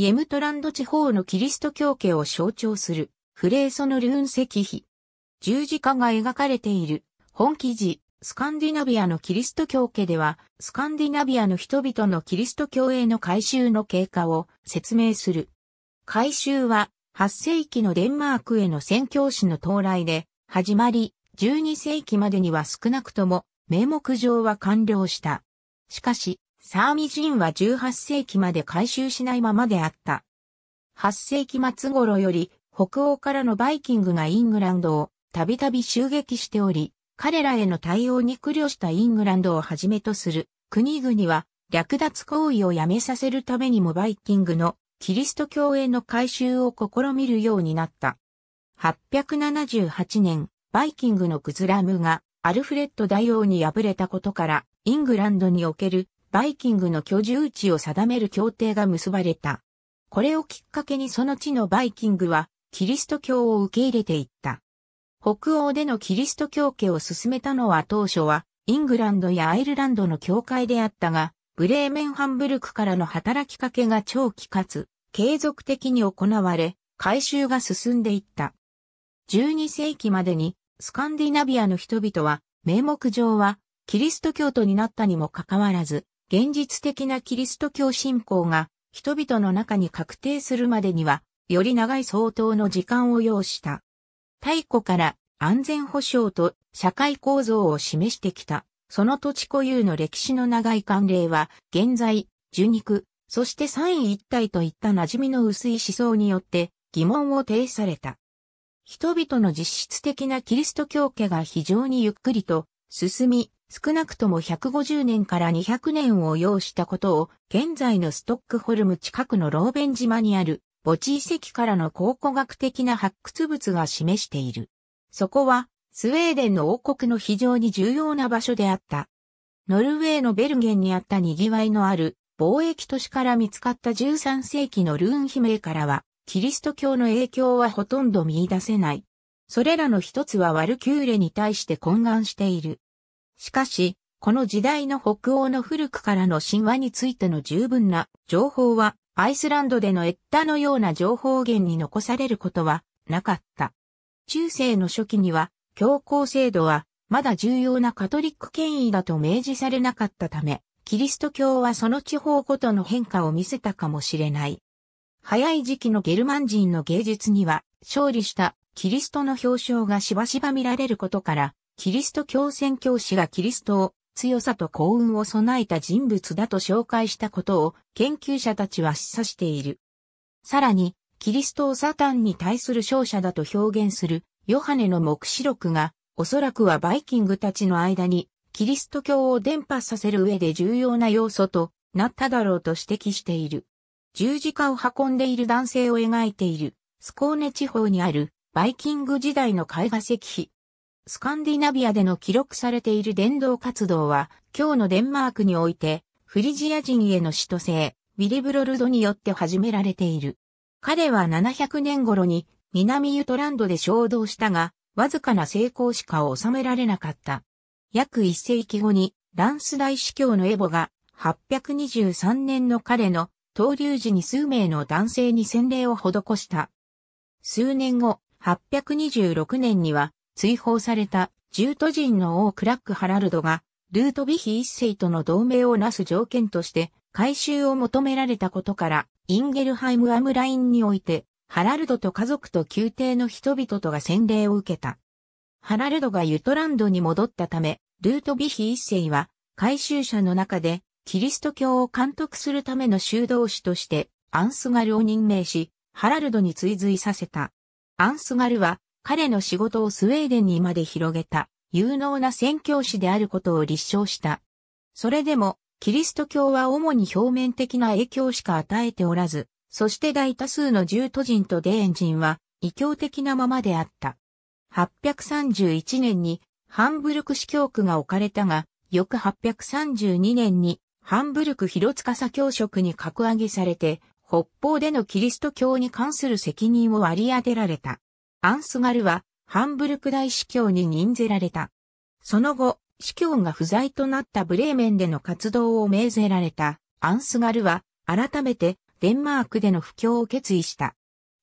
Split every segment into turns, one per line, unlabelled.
イェムトランド地方のキリスト教家を象徴するフレーソのルーン石碑。十字架が描かれている本記事スカンディナビアのキリスト教家ではスカンディナビアの人々のキリスト教への改宗の経過を説明する。改修は8世紀のデンマークへの宣教師の到来で始まり12世紀までには少なくとも名目上は完了した。しかし、サーミ人は18世紀まで回収しないままであった。8世紀末頃より北欧からのバイキングがイングランドをたびたび襲撃しており、彼らへの対応に苦慮したイングランドをはじめとする国々は略奪行為をやめさせるためにもバイキングのキリスト教への改修を試みるようになった。878年、バイキングのグズラムがアルフレッド大王に敗れたことから、イングランドにおけるバイキングの居住地を定める協定が結ばれた。これをきっかけにその地のバイキングは、キリスト教を受け入れていった。北欧でのキリスト教家を進めたのは当初は、イングランドやアイルランドの教会であったが、ブレーメンハンブルクからの働きかけが長期かつ、継続的に行われ、改修が進んでいった。12世紀までに、スカンディナビアの人々は、名目上は、キリスト教徒になったにもかかわらず、現実的なキリスト教信仰が人々の中に確定するまでには、より長い相当の時間を要した。太古から安全保障と社会構造を示してきた。その土地固有の歴史の長い慣例は、現在、受肉、そして三位一体といった馴染みの薄い思想によって疑問を呈された。人々の実質的なキリスト教家が非常にゆっくりと進み、少なくとも150年から200年を要したことを、現在のストックホルム近くのローベン島にある墓地遺跡からの考古学的な発掘物が示している。そこは、スウェーデンの王国の非常に重要な場所であった。ノルウェーのベルゲンにあった賑わいのある貿易都市から見つかった13世紀のルーン悲鳴からは、キリスト教の影響はほとんど見出せない。それらの一つはワルキューレに対して懇願している。しかし、この時代の北欧の古くからの神話についての十分な情報は、アイスランドでのエッタのような情報源に残されることはなかった。中世の初期には、教皇制度はまだ重要なカトリック権威だと明示されなかったため、キリスト教はその地方ごとの変化を見せたかもしれない。早い時期のゲルマン人の芸術には、勝利したキリストの表彰がしばしば見られることから、キリスト教宣教師がキリストを強さと幸運を備えた人物だと紹介したことを研究者たちは示唆している。さらに、キリストをサタンに対する勝者だと表現するヨハネの目視録が、おそらくはバイキングたちの間にキリスト教を伝播させる上で重要な要素となっただろうと指摘している。十字架を運んでいる男性を描いているスコーネ地方にあるバイキング時代の絵画石碑スカンディナビアでの記録されている伝道活動は、今日のデンマークにおいて、フリジア人への使徒性、ウィリブロルドによって始められている。彼は700年頃に南ユトランドで衝動したが、わずかな成功しか収められなかった。約一世紀後に、ランス大司教のエボが、823年の彼の、登竜時に数名の男性に洗礼を施した。数年後、826年には、追放されたジュート人の王クラック・ハラルドが、ルートビヒ一世との同盟をなす条件として、改修を求められたことから、インゲルハイム・アムラインにおいて、ハラルドと家族と宮廷の人々とが洗礼を受けた。ハラルドがユトランドに戻ったため、ルートビヒ一世は、改修者の中で、キリスト教を監督するための修道士として、アンスガルを任命し、ハラルドに追随させた。アンスガルは、彼の仕事をスウェーデンにまで広げた有能な宣教師であることを立証した。それでも、キリスト教は主に表面的な影響しか与えておらず、そして大多数の重都人とデーン人は異教的なままであった。831年にハンブルク司教区が置かれたが、翌832年にハンブルク広司教職に格上げされて、北方でのキリスト教に関する責任を割り当てられた。アンスガルは、ハンブルク大司教に任ぜられた。その後、司教が不在となったブレーメンでの活動を命ぜられた、アンスガルは、改めて、デンマークでの布教を決意した。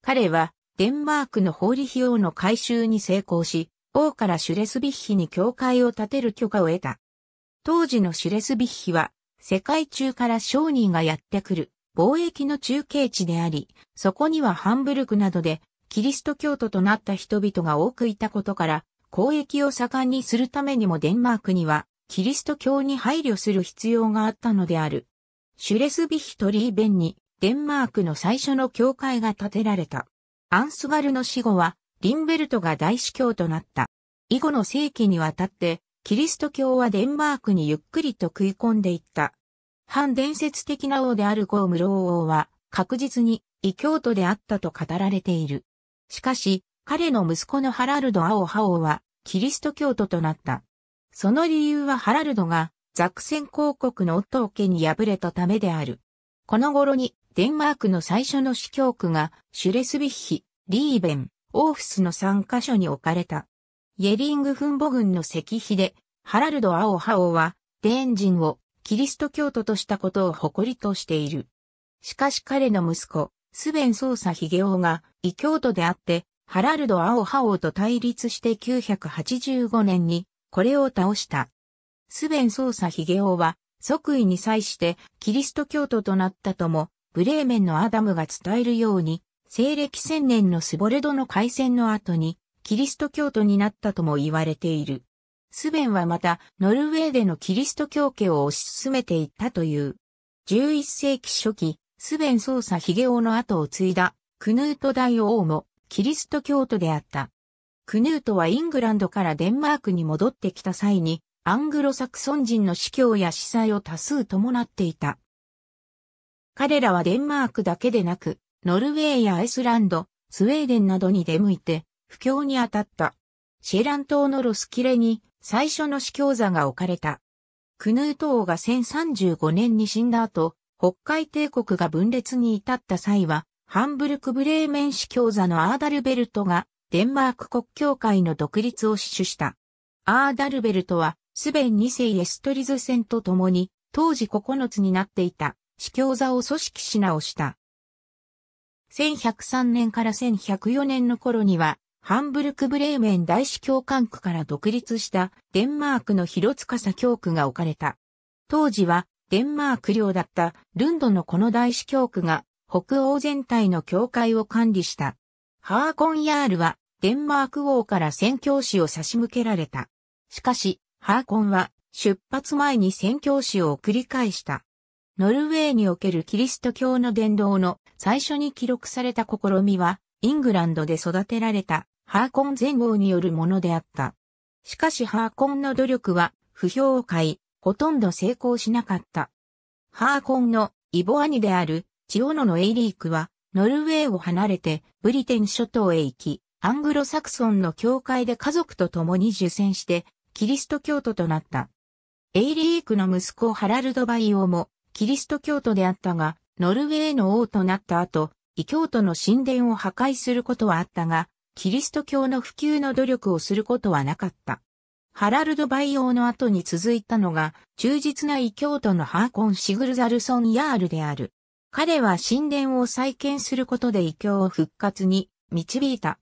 彼は、デンマークの法理費用の回収に成功し、王からシュレスビッヒに教会を建てる許可を得た。当時のシュレスビッヒは、世界中から商人がやってくる、貿易の中継地であり、そこにはハンブルクなどでキリスト教徒となった人々が多くいたことから、交易を盛んにするためにもデンマークには、キリスト教に配慮する必要があったのである。シュレスビヒトリーベンに、デンマークの最初の教会が建てられた。アンスガルの死後は、リンベルトが大司教となった。以後の世紀にわたって、キリスト教はデンマークにゆっくりと食い込んでいった。反伝説的な王であるゴームロー王は、確実に異教徒であったと語られている。しかし、彼の息子のハラルド・アオ・ハオは、キリスト教徒となった。その理由はハラルドが、ザクセン公国の夫ッ家に敗れたためである。この頃に、デンマークの最初の司教区が、シュレスビッヒ、リーベン、オーフスの3カ所に置かれた。イェリングフンボ軍の石碑で、ハラルド・アオ・ハオは、デーン人をキリスト教徒としたことを誇りとしている。しかし彼の息子、スベンソーサ・ヒゲオが異教徒であって、ハラルド・アオハオと対立して985年にこれを倒した。スベンソーサ・ヒゲオは即位に際してキリスト教徒となったとも、ブレーメンのアダムが伝えるように、西暦千年のスボレドの海戦の後に、キリスト教徒になったとも言われている。スベンはまた、ノルウェーでのキリスト教家を推し進めていったという。11世紀初期、スベン捜査ヒゲオの後を継いだ、クヌート大王も、キリスト教徒であった。クヌートはイングランドからデンマークに戻ってきた際に、アングロサクソン人の司教や司祭を多数伴っていた。彼らはデンマークだけでなく、ノルウェーやアイスランド、スウェーデンなどに出向いて、不況に当たった。シェラン島のロスキレに最初の司教座が置かれた。クヌート王が1035年に死んだ後、北海帝国が分裂に至った際は、ハンブルク・ブレーメン市教座のアーダルベルトが、デンマーク国教会の独立を死守した。アーダルベルトは、スベン2世エストリズ戦と共に、当時9つになっていた、市教座を組織し直した。1103年から1104年の頃には、ハンブルク・ブレーメン大司教官区から独立したデンマークの広司教区が置かれた。当時はデンマーク領だったルンドのこの大司教区が北欧全体の教会を管理した。ハーコンヤールはデンマーク王から宣教師を差し向けられた。しかし、ハーコンは出発前に宣教師を繰り返した。ノルウェーにおけるキリスト教の伝道の最初に記録された試みは、イングランドで育てられたハーコン前後によるものであった。しかしハーコンの努力は不評を買い、ほとんど成功しなかった。ハーコンのイボ兄であるチオノのエイリークは、ノルウェーを離れてブリテン諸島へ行き、アングロサクソンの教会で家族と共に受診して、キリスト教徒となった。エイリークの息子ハラルド・バイオも、キリスト教徒であったが、ノルウェーの王となった後、異教徒の神殿を破壊することはあったが、キリスト教の普及の努力をすることはなかった。ハラルド・バイオの後に続いたのが、忠実な異教徒のハーコン・シグルザルソン・ヤールである。彼は神殿を再建することで異教を復活に導いた。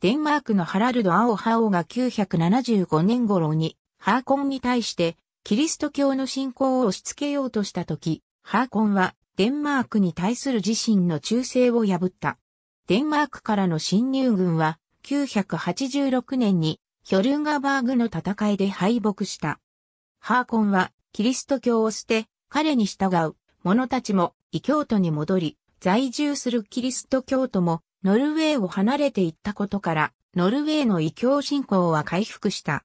デンマークのハラルド・アオハオが975年頃に、ハーコンに対して、キリスト教の信仰を押し付けようとしたとき、ハーコンは、デンマークに対する自身の忠誠を破った。デンマークからの侵入軍は、986年にヒョルンガバーグの戦いで敗北した。ハーコンはキリスト教を捨て、彼に従う者たちも異教徒に戻り、在住するキリスト教徒もノルウェーを離れていったことから、ノルウェーの異教信仰は回復した。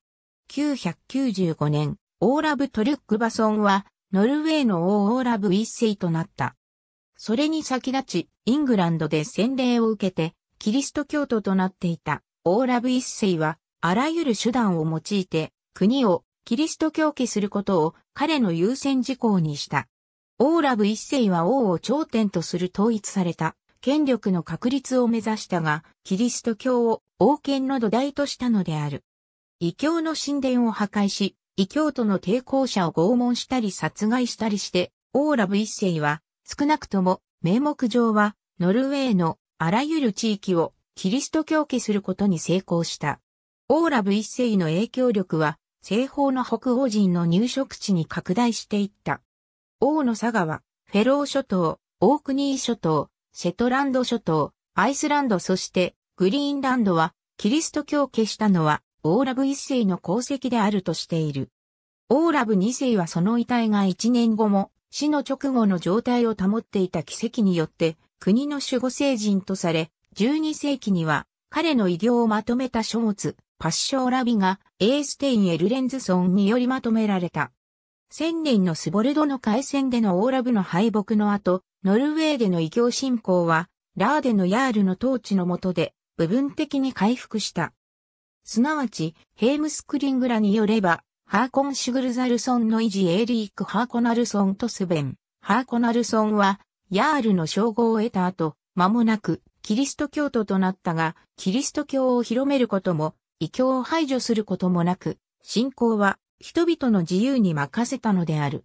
995年、オーラブ・トリュックバソンは、ノルウェーの王オーラブ一世となった。それに先立ち、イングランドで洗礼を受けて、キリスト教徒となっていたオーラブ一世は、あらゆる手段を用いて、国をキリスト教化することを彼の優先事項にした。オーラブ一世は王を頂点とする統一された権力の確立を目指したが、キリスト教を王権の土台としたのである。異教の神殿を破壊し、異教徒の抵抗者を拷問したり殺害したりして、オーラブ一世は少なくとも名目上はノルウェーのあらゆる地域をキリスト教化することに成功した。オーラブ一世の影響力は、西方の北欧人の入植地に拡大していった。王の佐川、フェロー諸島、オークニー諸島、セトランド諸島、アイスランドそしてグリーンランドは、キリスト教を消したのは、オーラブ一世の功績であるとしている。オーラブ二世はその遺体が一年後も、死の直後の状態を保っていた奇跡によって、国の守護聖人とされ、12世紀には、彼の偉業をまとめた書物、パッショーラビがエーステイン・エルレンズソンによりまとめられた。千年のスボルドの海戦でのオーラブの敗北の後、ノルウェーでの異教信仰は、ラーデのヤールの統治の下で、部分的に回復した。すなわち、ヘームスクリングラによれば、ハーコン・シュグルザルソンの維持エーリーク・ハーコナルソンとスベン。ハーコナルソンは、ヤールの称号を得た後、間もなく、キリスト教徒となったが、キリスト教を広めることも、異教を排除することもなく、信仰は人々の自由に任せたのである。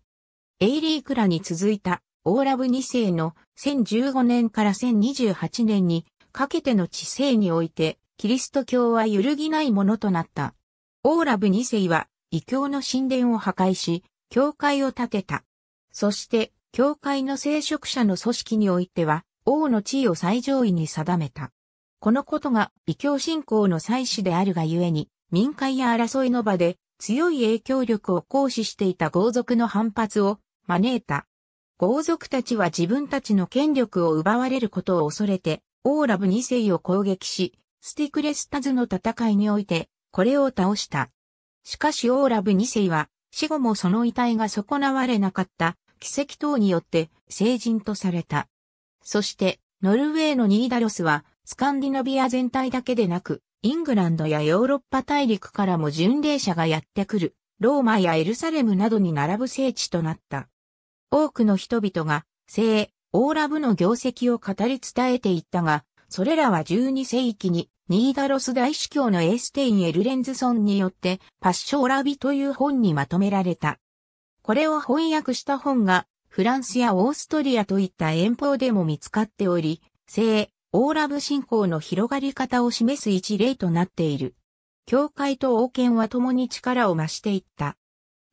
エイリークラに続いたオーラブ2世の1015年から1028年にかけての知世において、キリスト教は揺るぎないものとなった。オーラブ2世は異教の神殿を破壊し、教会を建てた。そして、教会の聖職者の組織においては、王の地位を最上位に定めた。このことが異教信仰の祭祀であるがゆえに、民会や争いの場で強い影響力を行使していた豪族の反発を招いた。豪族たちは自分たちの権力を奪われることを恐れて、オーラブ2世を攻撃し、スティクレスタズの戦いにおいて、これを倒した。しかしオーラブ2世は、死後もその遺体が損なわれなかった奇跡等によって成人とされた。そして、ノルウェーのニーダロスは、スカンディナビア全体だけでなく、イングランドやヨーロッパ大陸からも巡礼者がやってくる、ローマやエルサレムなどに並ぶ聖地となった。多くの人々が、聖、オーラブの業績を語り伝えていったが、それらは12世紀に、ニーダロス大司教のエーステイン・エルレンズソンによって、パッショーラビという本にまとめられた。これを翻訳した本が、フランスやオーストリアといった遠方でも見つかっており、聖、オーラブ信仰の広がり方を示す一例となっている。教会と王権は共に力を増していった。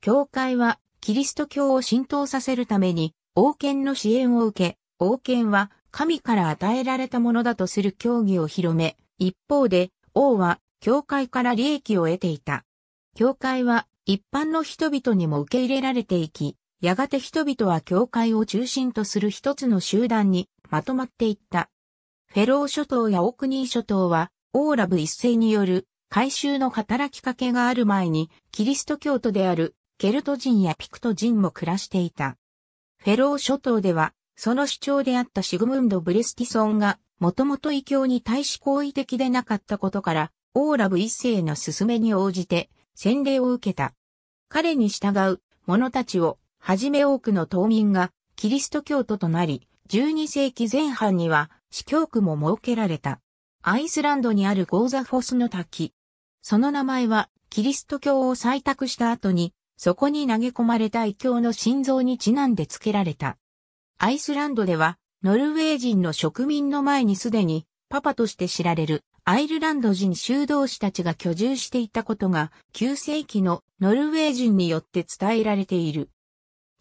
教会はキリスト教を浸透させるために王権の支援を受け、王権は神から与えられたものだとする教義を広め、一方で王は教会から利益を得ていた。教会は一般の人々にも受け入れられていき、やがて人々は教会を中心とする一つの集団にまとまっていった。フェロー諸島やオークニー諸島は、オーラブ一世による改修の働きかけがある前に、キリスト教徒であるケルト人やピクト人も暮らしていた。フェロー諸島では、その主張であったシグムンド・ブレスティソンが、もともと異教に対し好意的でなかったことから、オーラブ一世の勧めに応じて、洗礼を受けた。彼に従う者たちを、はじめ多くの島民が、キリスト教徒となり、12世紀前半には、司教区も設けられた。アイスランドにあるゴーザフォスの滝。その名前は、キリスト教を採択した後に、そこに投げ込まれた異教の心臓にちなんで付けられた。アイスランドでは、ノルウェー人の植民の前にすでに、パパとして知られるアイルランド人修道士たちが居住していたことが、9世紀のノルウェー人によって伝えられている。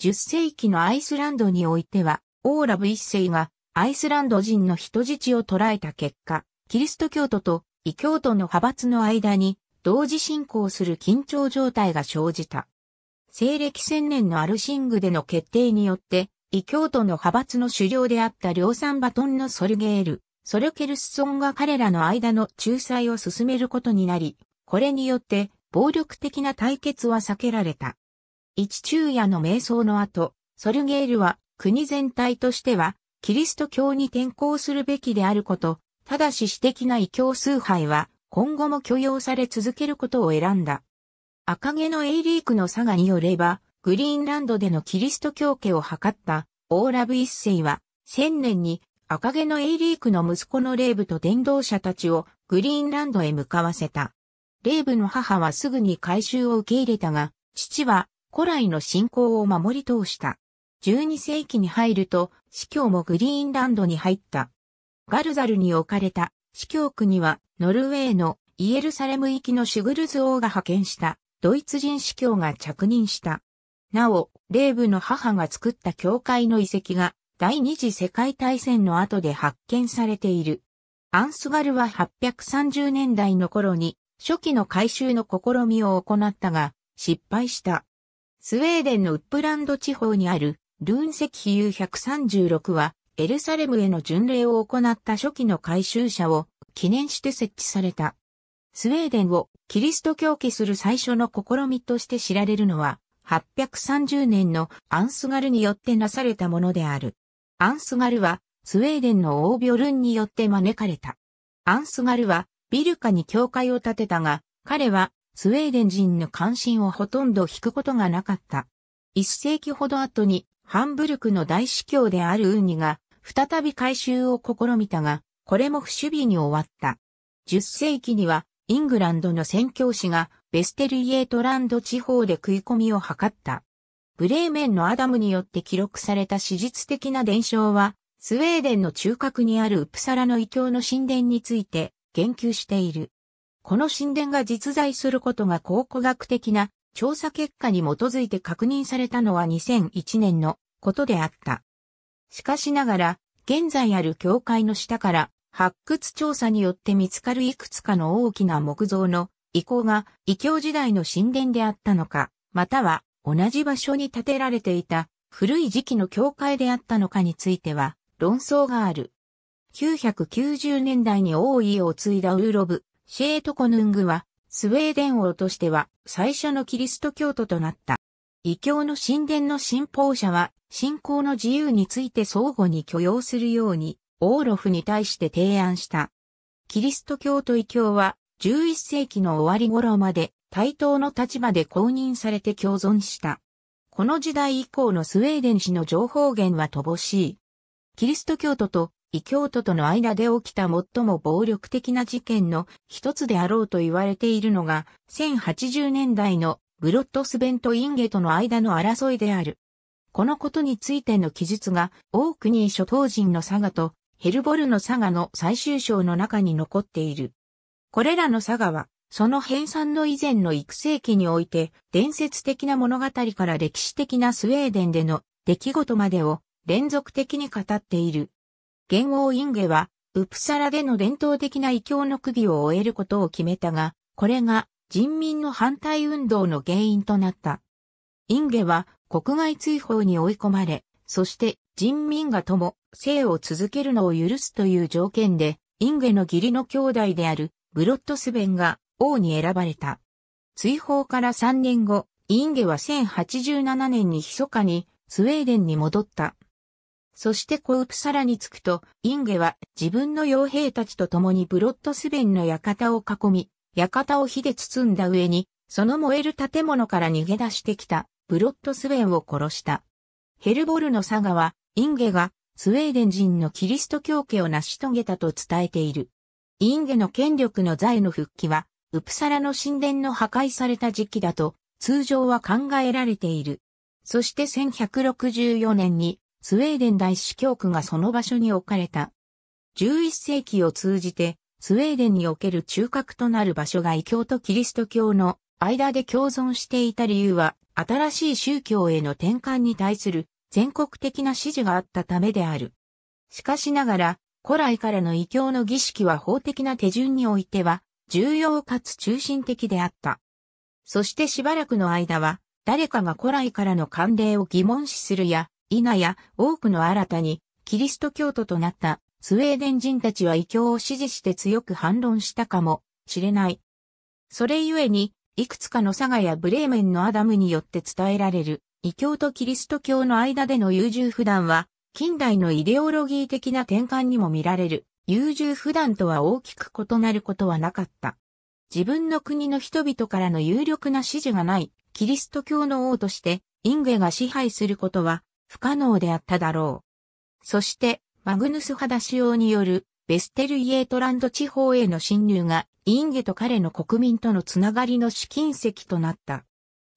10世紀のアイスランドにおいては、オーラブ一世がアイスランド人の人質を捕らえた結果、キリスト教徒と異教徒の派閥の間に同時進行する緊張状態が生じた。西暦1000年のアルシングでの決定によって、異教徒の派閥の首領であった量産バトンのソルゲール、ソルケルスソンが彼らの間の仲裁を進めることになり、これによって暴力的な対決は避けられた。一昼夜の瞑想の後、ソルゲールは国全体としてはキリスト教に転向するべきであること、ただし私的な異教崇拝は今後も許容され続けることを選んだ。赤毛のエイリークの佐賀によれば、グリーンランドでのキリスト教家を図ったオーラブ一世は、千年に赤毛のエイリークの息子のレーブと伝道者たちをグリーンランドへ向かわせた。レーブの母はすぐに改修を受け入れたが、父は古来の信仰を守り通した。12世紀に入ると、司教もグリーンランドに入った。ガルザルに置かれた司教区には、ノルウェーのイエルサレム行きのシュグルズ王が派遣したドイツ人司教が着任した。なお、レーブの母が作った教会の遺跡が第二次世界大戦の後で発見されている。アンスガルは830年代の頃に初期の改修の試みを行ったが失敗した。スウェーデンのウップランド地方にあるルーン石比喩136は、エルサレムへの巡礼を行った初期の回収者を記念して設置された。スウェーデンをキリスト教化する最初の試みとして知られるのは、830年のアンスガルによってなされたものである。アンスガルは、スウェーデンのオービョルンによって招かれた。アンスガルは、ビルカに教会を建てたが、彼は、スウェーデン人の関心をほとんど引くことがなかった。一世紀ほど後に、ハンブルクの大司教であるウーニが、再び改修を試みたが、これも不守備に終わった。10世紀には、イングランドの宣教師が、ベステルイエートランド地方で食い込みを図った。ブレーメンのアダムによって記録された史実的な伝承は、スウェーデンの中核にあるウプサラの異教の神殿について言及している。この神殿が実在することが考古学的な調査結果に基づいて確認されたのは2001年のことであった。しかしながら、現在ある教会の下から発掘調査によって見つかるいくつかの大きな木造の遺構が異教時代の神殿であったのか、または同じ場所に建てられていた古い時期の教会であったのかについては論争がある。990年代に王位を継いだウーロブ・シェートコヌングはスウェーデン王としては最初のキリスト教徒となった。異教の神殿の信奉者は信仰の自由について相互に許容するようにオーロフに対して提案した。キリスト教と異教は11世紀の終わり頃まで対等の立場で公認されて共存した。この時代以降のスウェーデン史の情報源は乏しい。キリスト教徒と異教徒との間で起きた最も暴力的な事件の一つであろうと言われているのが、1080年代のブロットスベント・インゲとの間の争いである。このことについての記述が、多くに諸島人の佐賀とヘルボルの佐賀の最終章の中に残っている。これらの佐賀は、その編纂の以前の育成期において、伝説的な物語から歴史的なスウェーデンでの出来事までを連続的に語っている。元王インゲは、ウプサラでの伝統的な異教の区議を終えることを決めたが、これが人民の反対運動の原因となった。インゲは国外追放に追い込まれ、そして人民がとも生を続けるのを許すという条件で、インゲの義理の兄弟であるブロットスベンが王に選ばれた。追放から3年後、インゲは1087年に密かにスウェーデンに戻った。そしてコウプサラに着くと、インゲは自分の傭兵たちと共にブロッドスベンの館を囲み、館を火で包んだ上に、その燃える建物から逃げ出してきた、ブロッドスベンを殺した。ヘルボルの佐賀は、インゲがスウェーデン人のキリスト教家を成し遂げたと伝えている。インゲの権力の財の復帰は、ウプサラの神殿の破壊された時期だと、通常は考えられている。そして1164年に、スウェーデン大司教区がその場所に置かれた。11世紀を通じて、スウェーデンにおける中核となる場所が異教とキリスト教の間で共存していた理由は、新しい宗教への転換に対する全国的な支持があったためである。しかしながら、古来からの異教の儀式は法的な手順においては、重要かつ中心的であった。そしてしばらくの間は、誰かが古来からの慣例を疑問視するや、否や多くの新たにキリスト教徒となったスウェーデン人たちは異教を支持して強く反論したかもしれない。それゆえに、いくつかの佐賀やブレーメンのアダムによって伝えられる異教とキリスト教の間での優柔不断は、近代のイデオロギー的な転換にも見られる、優柔不断とは大きく異なることはなかった。自分の国の人々からの有力な支持がない、キリスト教の王として、インゲが支配することは、不可能であっただろう。そして、マグヌス・ハダシオによるベステル・イエートランド地方への侵入が、インゲと彼の国民とのつながりの試金石となった。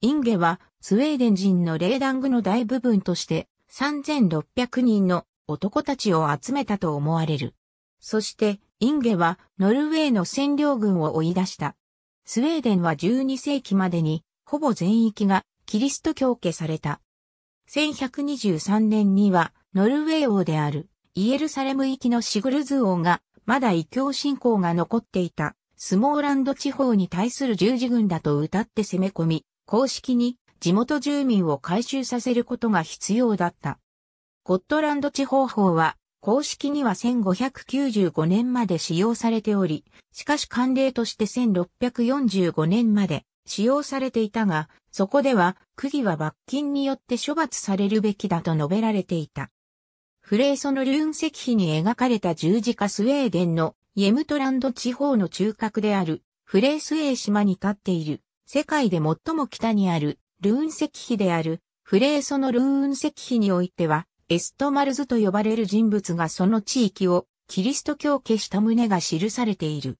インゲは、スウェーデン人の霊団具の大部分として、3600人の男たちを集めたと思われる。そして、インゲは、ノルウェーの占領軍を追い出した。スウェーデンは12世紀までに、ほぼ全域がキリスト教化された。1123年には、ノルウェー王である、イエルサレム行きのシグルズ王が、まだ異教信仰が残っていた、スモーランド地方に対する十字軍だと歌って攻め込み、公式に地元住民を回収させることが必要だった。ゴットランド地方法は、公式には1595年まで使用されており、しかし慣例として1645年まで使用されていたが、そこでは、区議は罰金によって処罰されるべきだと述べられていた。フレーソのルーン石碑に描かれた十字架スウェーデンのイェムトランド地方の中核であるフレースウェー島に立っている世界で最も北にあるルーン石碑であるフレーソのルーン石碑においてはエストマルズと呼ばれる人物がその地域をキリスト教化した旨が記されている。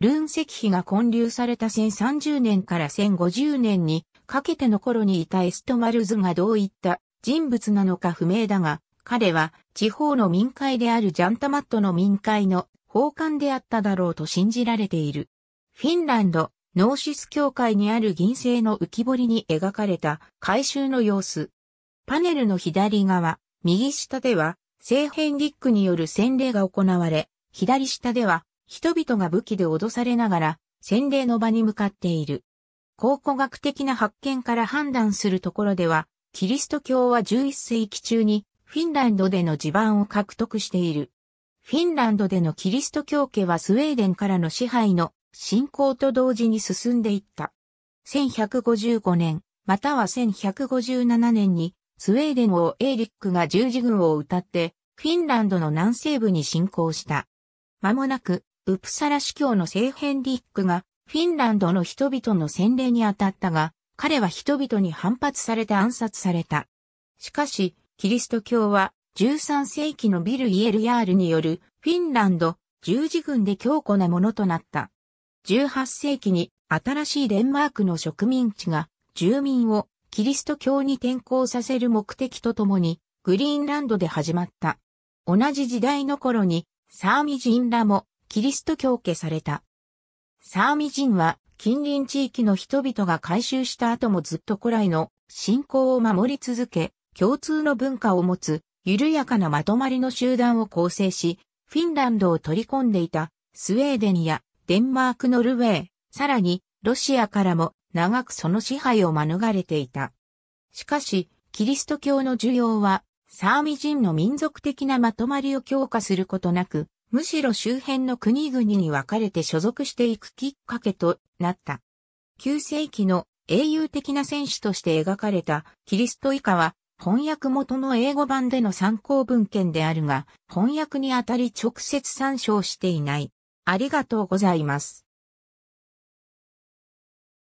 ルーン石碑が建立された1030年から1050年にかけての頃にいたエストマルズがどういった人物なのか不明だが、彼は地方の民会であるジャンタマットの民会の奉還であっただろうと信じられている。フィンランド、ノーシス教会にある銀製の浮き彫りに描かれた改修の様子。パネルの左側、右下では、聖ヘンリックによる洗礼が行われ、左下では、人々が武器で脅されながら、洗礼の場に向かっている。考古学的な発見から判断するところでは、キリスト教は11世紀中にフィンランドでの地盤を獲得している。フィンランドでのキリスト教家はスウェーデンからの支配の進行と同時に進んでいった。1155年、または1157年に、スウェーデン王エーリックが十字軍を歌って、フィンランドの南西部に侵攻した。間もなく、ウプサラ司教の聖ヘンリックがフィンランドの人々の洗礼に当たったが、彼は人々に反発されて暗殺された。しかし、キリスト教は13世紀のビル・イエルヤールによるフィンランド十字軍で強固なものとなった。18世紀に新しいデンマークの植民地が住民をキリスト教に転校させる目的とともにグリーンランドで始まった。同じ時代の頃にサーミ人らもキリスト教化された。サーミ人は近隣地域の人々が改修した後もずっと古来の信仰を守り続け、共通の文化を持つ緩やかなまとまりの集団を構成し、フィンランドを取り込んでいたスウェーデンやデンマークノルウェー、さらにロシアからも長くその支配を免れていた。しかし、キリスト教の需要はサーミ人の民族的なまとまりを強化することなく、むしろ周辺の国々に分かれて所属していくきっかけとなった。9世紀の英雄的な戦士として描かれたキリスト以下は翻訳元の英語版での参考文献であるが、翻訳にあたり直接参照していない。ありがとうございます。